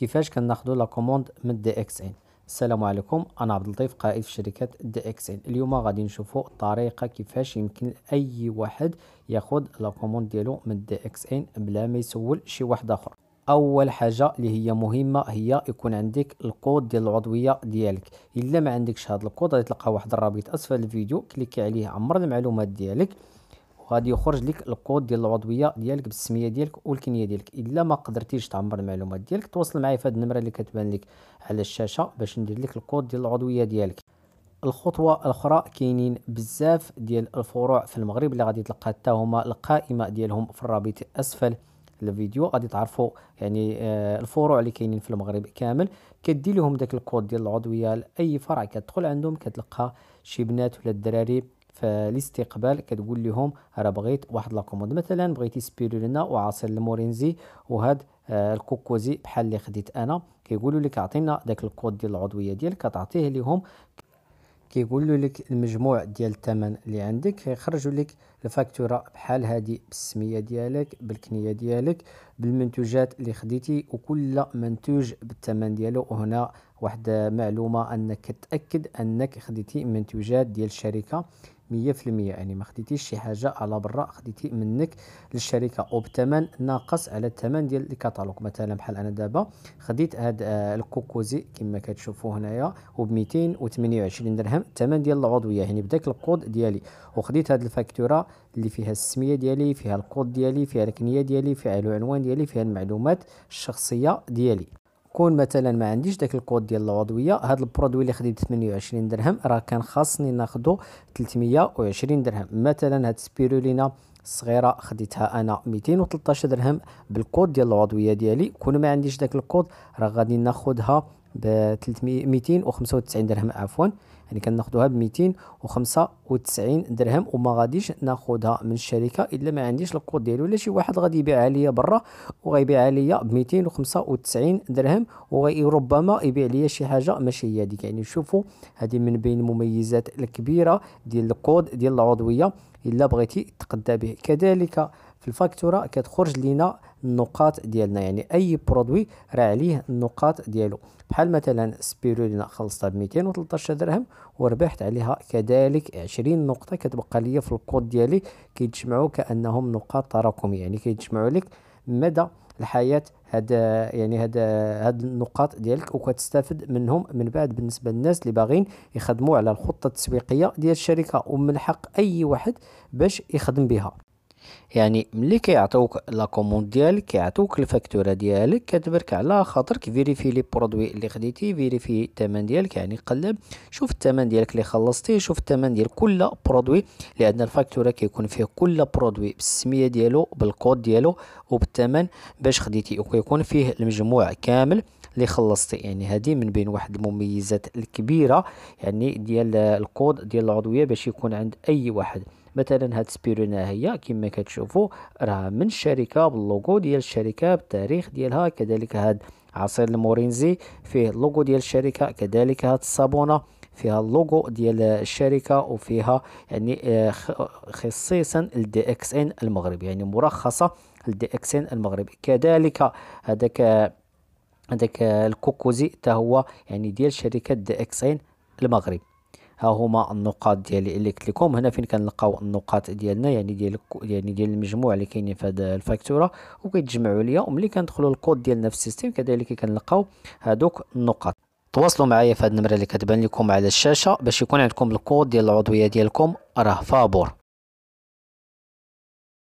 كيفاش كناخدو لا كوموند من دي اكس ان السلام عليكم انا عبد اللطيف قائد في شركه دي اكس ان اليوم غادي نشوفوا طريقه كيفاش يمكن اي واحد ياخد لا كوموند ديالو من دي اكس ان بلا ما يسول شي واحد اخر اول حاجه اللي هي مهمه هي يكون عندك الكود ديال العضويه ديالك الا ما عندكش هذا الكود غادي تلقى واحد الرابط اسفل الفيديو كليكي عليه عمر المعلومات ديالك وغادي يخرج لك الكود ديال العضويه ديالك بالسميه ديالك والكنيه ديالك الا ما قدرتيش تعمر المعلومات ديالك تواصل معايا في هذه النمره اللي كتبان لك على الشاشه باش ندير لك الكود ديال العضويه ديالك الخطوه الاخرى كاينين بزاف ديال الفروع في المغرب اللي غادي تلقى حتى هما القائمه ديالهم في الرابط اسفل الفيديو غادي تعرفوا يعني آه الفروع اللي كاينين في المغرب كامل كدي لهم داك الكود ديال العضويه لاي فرع كتدخل عندهم كتلقى شي بنات ولا الدراري فالاستقبال كتقول لهم راه بغيت واحد لاكوموند مثلا بغيتي سبيرولينا وعصير المورينزي وهاد آه، الكوكوزي بحال اللي خديت انا كيقولوا لك اعطينا داك الكود ديال العضويه ديالك كتعطيه لهم كيقولوا لك المجموع ديال الثمن اللي عندك كيخرجوا لك الفاكتوره بحال هادي بالسميه ديالك بالكنيه ديالك بالمنتوجات اللي خديتي وكل منتوج بالثمن ديالو وهنا واحد معلومه انك تاكد انك خديتي منتوجات ديال الشركه مية في المية يعني ما خديتيش شي حاجة على برا خديتي منك للشركة وبثمن ناقص على الثمن ديال الكتالوج مثلا بحال انا دابا خديت هاد آه، الكوكوزي كما كتشوفوا هنايا وب 228 درهم الثمن ديال العضوية يعني بداك الكود ديالي وخديت هاد الفاكتورة اللي فيها السمية ديالي فيها الكود ديالي فيها الكنية ديالي فيها العنوان ديالي فيها المعلومات الشخصية ديالي كون مثلا ما عنديش داك الكود ديال العضويه هاد البرودوي اللي خديت 28 درهم راه كان خاصني ناخدو 320 درهم مثلا هاد سبيرولينا الصغيره خديتها انا 213 درهم بالكود ديال العضويه ديالي كون ما عنديش داك الكود راه غادي ناخدها ب 295 درهم عفوا يعني كناخذوها ب 295 درهم وما غاديش ناخذها من الشركه الا ما عنديش الكود ديالو ولا شي واحد غادي يبيعها ليا برا وغيبيعها ليا ب 295 درهم وربما يبيع ليا شي حاجه ماشي هي هذيك يعني شوفوا هذه من بين المميزات الكبيره ديال الكود ديال العضويه الا بغيتي تقدا به كذلك في الفاكتوره كتخرج لينا النقاط ديالنا يعني اي برودوي راه عليه النقاط ديالو بحال مثلا سبيرولينا خلصتها ب 213 درهم وربحت عليها كذلك 20 نقطه كتبقى ليا في الكود ديالي كيتجمعوا كانهم نقاط تراكميه يعني كيتجمعوا لك مدى الحياه هاد يعني هاد هاد النقاط ديالك وكتستافد منهم من بعد بالنسبه للناس اللي باغيين يخدموا على الخطه التسويقيه ديال الشركه ومن حق اي واحد باش يخدم بها يعني ملي كيعطيوك لا كوموند ديالك كيعطيوك الفاكتوره ديالك كتبرك على خاطرك فيريفي لي برودوي اللي خديتي فيريفي الثمن ديالك يعني قلب شوف الثمن ديالك اللي خلصتي شوف الثمن ديال كل برودوي لان الفاكتوره كيكون فيه كل برودوي بالسميه ديالو بالكود ديالو وبالثمن باش خديتي وكيكون فيه المجموع كامل اللي خلصتي يعني هذه من بين واحد المميزات الكبيره يعني ديال الكود ديال العضويه باش يكون عند اي واحد مثلا هاد سبيرونا هي كما كتشوفوا راه من الشركه باللوغو ديال الشركه بالتاريخ ديالها كذلك هاد عصير المورينزي فيه اللوغو ديال الشركه كذلك هاد الصابونه فيها اللوغو ديال الشركه وفيها يعني آه، خصيصا الدي اكس ان المغرب يعني مرخصه الدي اكس ان المغرب كذلك هذاك هذاك الكوكوزي حتى هو يعني ديال شركه دي اكس ان المغرب ها هما النقاط ديالي اللي هنا فين كنلقاو النقاط ديالنا يعني ديال يعني ديال المجموع اللي كاينين في هذه الفاكتوره وكيتجمعوا ليا وملي كندخلوا الكود ديالنا في السيستم كذلك كنلقاو هذوك النقاط تواصلوا معايا في هذه النمره اللي كتبان لكم على الشاشه باش يكون عندكم الكود ديال العضويه ديالكم راه فابور